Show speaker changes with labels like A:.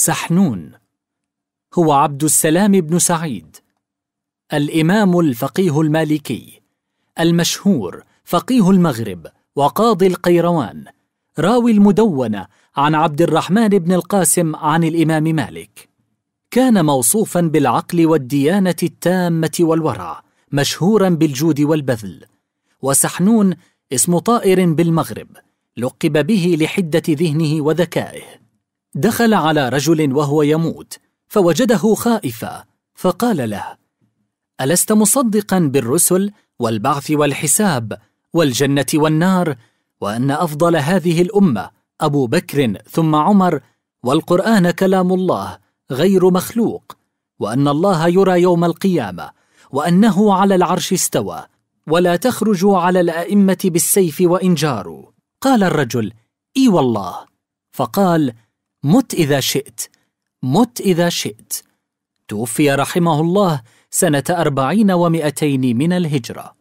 A: سحنون هو عبد السلام بن سعيد الإمام الفقيه المالكي المشهور فقيه المغرب وقاضي القيروان راوي المدونة عن عبد الرحمن بن القاسم عن الإمام مالك كان موصوفا بالعقل والديانة التامة والورع مشهورا بالجود والبذل وسحنون اسم طائر بالمغرب لقب به لحدة ذهنه وذكائه دخل على رجل وهو يموت فوجده خائفا فقال له ألست مصدقا بالرسل والبعث والحساب والجنة والنار وأن أفضل هذه الأمة أبو بكر ثم عمر والقرآن كلام الله غير مخلوق وأن الله يرى يوم القيامة وأنه على العرش استوى ولا تخرجوا على الأئمة بالسيف وإن جاروا قال الرجل إي والله فقال مت إذا شئت مت إذا شئت توفي رحمه الله سنة أربعين ومئتين من الهجرة